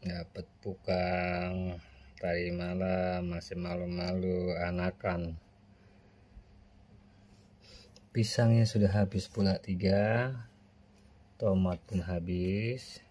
dapat pukang tadi malam masih malu-malu anakan pisangnya sudah habis pula tiga tomat pun habis